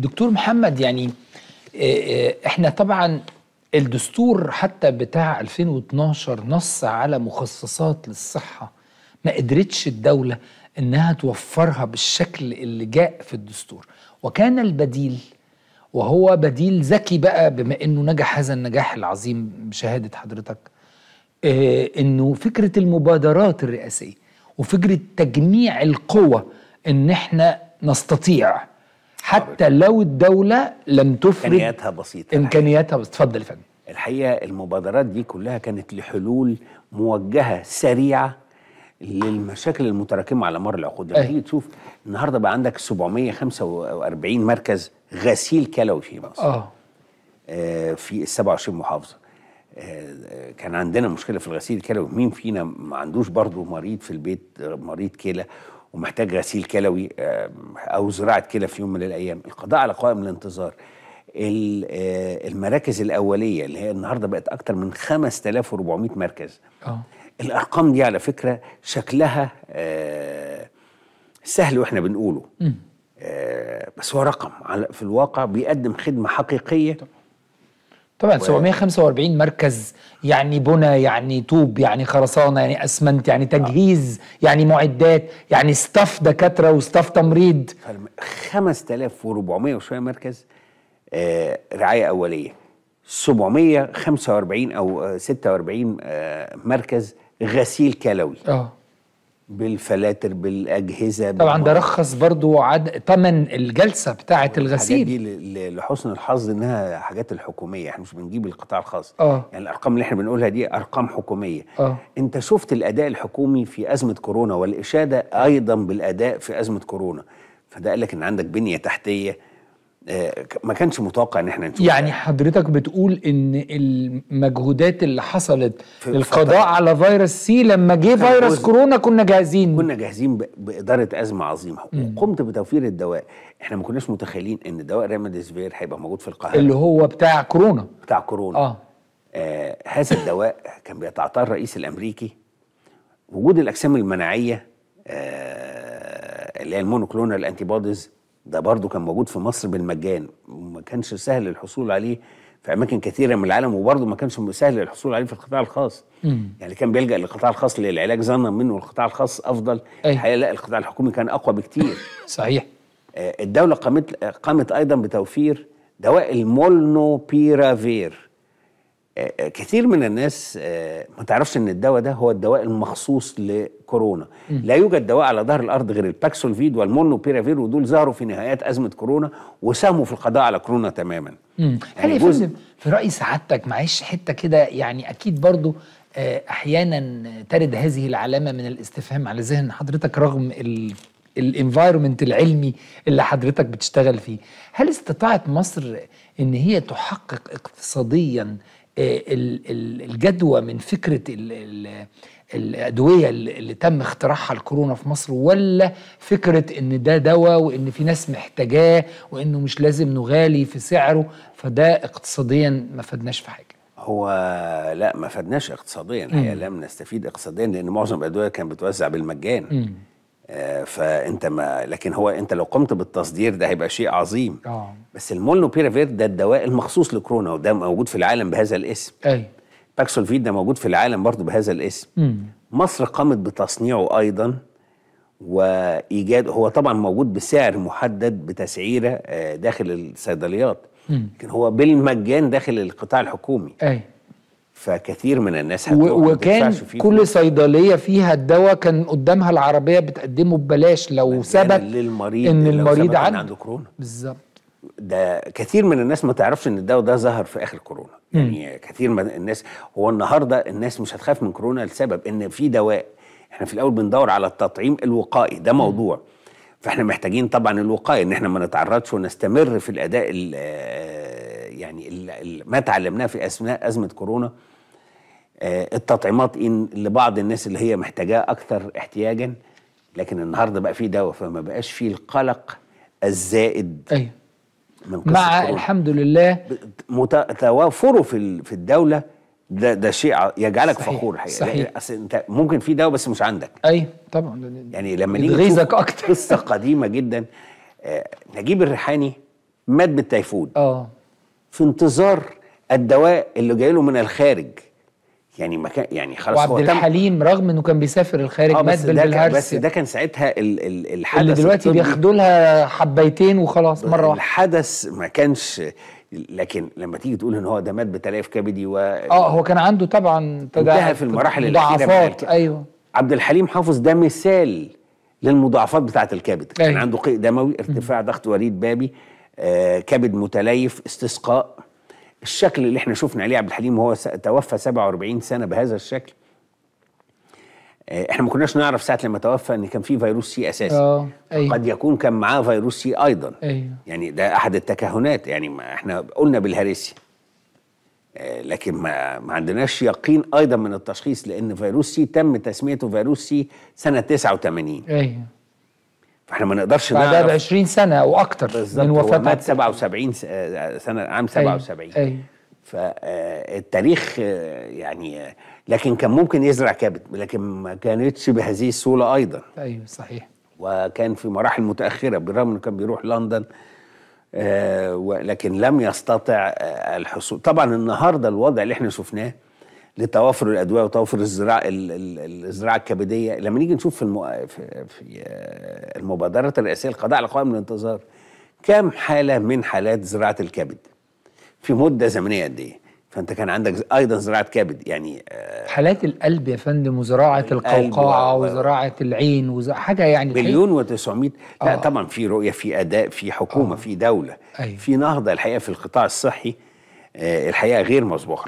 دكتور محمد يعني آه، آه، احنا طبعا الدستور حتى بتاع 2012 نص على مخصصات للصحة ما قدرتش الدولة انها توفرها بالشكل اللي جاء في الدستور وكان البديل وهو بديل ذكي بقى بما انه نجح هذا النجاح العظيم بشهادة حضرتك آه، انه فكرة المبادرات الرئاسية وفكرة تجميع القوة ان احنا نستطيع حتى لو الدوله لم تفرض امكانياتها بسيطه يعني. امكانياتها بسيطه اتفضل يا فندم الحقيقه المبادرات دي كلها كانت لحلول موجهه سريعه للمشاكل المتراكمه على مر العقود لما تيجي تشوف النهارده بقى عندك 745 مركز غسيل كلوي في مصر اه, آه في ال 27 محافظه آه، آه، كان عندنا مشكله في الغسيل الكلوي مين فينا ما عندوش برضه مريض في البيت مريض كلى ومحتاج غسيل كلوي آه، او زراعه كلى في يوم من الايام القضاء على قوائم الانتظار آه، المراكز الاوليه اللي هي النهارده بقت اكتر من 5400 مركز اه الارقام دي على فكره شكلها آه، سهل واحنا بنقوله بس هو رقم في الواقع بيقدم خدمه حقيقيه طبعا. طبعا 745 مركز يعني بنى يعني طوب يعني خرسانه يعني اسمنت يعني آه. تجهيز آه. يعني معدات يعني ستاف دكاتره وستاف تمريض 5400 وشويه مركز آه رعايه اوليه 745 او 46 آه مركز غسيل كلوي اه بالفلاتر بالاجهزه طبعا ده رخص برضو عد... تمن الجلسه بتاعه الغسيل دي ل... لحسن الحظ انها حاجات الحكوميه احنا مش بنجيب القطاع الخاص أوه. يعني الارقام اللي احنا بنقولها دي ارقام حكوميه أوه. انت شفت الاداء الحكومي في ازمه كورونا والاشاده ايضا بالاداء في ازمه كورونا فده قال لك ان عندك بنيه تحتيه آه، ما كانش متوقع ان احنا نشوف يعني حضرتك بتقول ان المجهودات اللي حصلت للقضاء على فيروس سي لما جه فيروس كورونا كنا جاهزين كنا جاهزين باداره ازمه عظيمه مم. وقمت بتوفير الدواء احنا ما كناش متخيلين ان دواء ريمديسفير هيبقى موجود في القاهره اللي هو بتاع كورونا بتاع كورونا اه, آه هذا الدواء كان بيتعطاه الرئيس الامريكي وجود الاجسام المناعيه آه اللي هي المونوكلونال انتي بوديز ده برضو كان موجود في مصر بالمجان وما كانش سهل الحصول عليه في اماكن كثيره من العالم وبرضه ما كانش سهل الحصول عليه في القطاع الخاص مم. يعني كان بيلجا للقطاع الخاص للعلاج ظنا منه القطاع الخاص افضل الحقيقه لا القطاع الحكومي كان اقوى بكتير صحيح آه، الدوله قامت قامت ايضا بتوفير دواء المولنو بيرافير آه، آه، كثير من الناس آه، ما تعرفش ان الدواء ده هو الدواء المخصوص لكورونا لا يوجد دواء على ظهر الارض غير الباكسولفيد والمونو بيرافير ودول ظهروا في نهايات ازمه كورونا وساهموا في القضاء على كورونا تماما يعني هل يا في راي سعادتك معلش حته كده يعني اكيد برضو احيانا ترد هذه العلامه من الاستفهام على ذهن حضرتك رغم الانفايرمنت العلمي اللي حضرتك بتشتغل فيه هل استطاعت مصر ان هي تحقق اقتصاديا آه، الجدوى من فكره الادويه اللي تم اختراعها الكورونا في مصر ولا فكره ان ده دواء وان في ناس محتاجاه وانه مش لازم نغالي في سعره فده اقتصاديا ما فدناش في حاجه هو لا ما فدناش اقتصاديا هي لم نستفيد اقتصاديا لان معظم الادويه كانت بتوزع بالمجان م. آه، فانت ما لكن هو انت لو قمت بالتصدير ده هيبقى شيء عظيم اه بس بيرافير ده الدواء المخصوص لكورونا وده موجود في العالم بهذا الاسم ايوه باكسولفيد ده موجود في العالم برضه بهذا الاسم مم. مصر قامت بتصنيعه ايضا وايجاد هو طبعا موجود بسعر محدد بتسعيره آه، داخل الصيدليات لكن هو بالمجان داخل القطاع الحكومي أي. فكثير من الناس وكان كل صيدليه فيها الدواء كان قدامها العربيه بتقدمه ببلاش لو ثبت ان المريض عنده, عنده كورونا بالظبط ده كثير من الناس ما تعرفش ان الدواء ده ظهر في اخر كورونا م. يعني كثير من الناس هو النهارده الناس مش هتخاف من كورونا لسبب ان في دواء احنا في الاول بندور على التطعيم الوقائي ده موضوع م. فاحنا محتاجين طبعا الوقايه ان احنا ما نتعرضش ونستمر في الاداء الـ يعني الـ ما تعلمناه في اثناء ازمه كورونا آه، التطعيمات إن لبعض الناس اللي هي محتاجاه اكثر احتياجا لكن النهارده بقى في دواء فما بقاش في القلق الزائد ايوه من قصة مع كورونا. الحمد لله توافره في في الدوله ده ده شيء يجعلك صحيح فخور الحقيقه صحيح اصل انت ممكن في دواء بس مش عندك ايوه طبعا يعني لما نيجي اكتر قصه قديمه جدا آه نجيب الريحاني مات بالتيفود اه في انتظار الدواء اللي جاي له من الخارج يعني مكان يعني خلاص وعبد الحليم رغم انه كان بيسافر الخارج آه مات بالهرس بس ده كان ساعتها ال ال الحدث اللي دلوقتي بياخدوا لها حبايتين وخلاص مره واحده الحدث ما كانش لكن لما تيجي تقول ان هو ده مات بتليف كبدي و اه هو كان عنده طبعا انتهى في المراحل الاخيره ايوه عبد الحليم حافظ ده مثال للمضاعفات بتاعه الكبد أيوه. كان عنده قيء دموي ارتفاع ضغط وريد بابي آه كبد متليف استسقاء الشكل اللي احنا شفنا عليه عبد الحليم وهو توفى 47 سنه بهذا الشكل آه، احنا ما كناش نعرف ساعه لما توفى ان كان في فيروس سي اساسي اه أيوه. قد يكون كان معاه فيروس سي ايضا أيوه. يعني ده احد التكهنات يعني احنا قلنا بالهريسي آه، لكن ما, ما عندناش يقين ايضا من التشخيص لان فيروس سي تم تسميته فيروس سي سنه 89 ايوه فاحنا ما نقدرش بعدها ب 20 سنه او اكتر من وفاته مات 77 آه، سنه عام 77 أي. فالتاريخ آه، آه، يعني لكن كان ممكن يزرع كبد لكن ما كانتش بهذه السهوله ايضا ايوه صحيح وكان في مراحل متاخره بالرغم انه كان بيروح لندن ولكن لكن لم يستطع الحصول طبعا النهارده الوضع اللي احنا شفناه لتوافر الادويه وتوافر الزراعه الزراعه الكبديه لما نيجي نشوف في, في... المبادرات المبادره الرئاسيه القضاء على قوائم الانتظار كم حاله من حالات زراعه الكبد في مده زمنيه قد ايه فانت كان عندك ايضا زراعه كبد يعني آه، حالات القلب يا فندم وزراعه القوقعه وزراعه العين وحاجه حاجه يعني مليون و900 لا آه. طبعا في رؤيه في اداء في حكومه آه. في دوله أيوه. في نهضه الحقيقه في القطاع الصحي آه، الحقيقه غير مسبوقه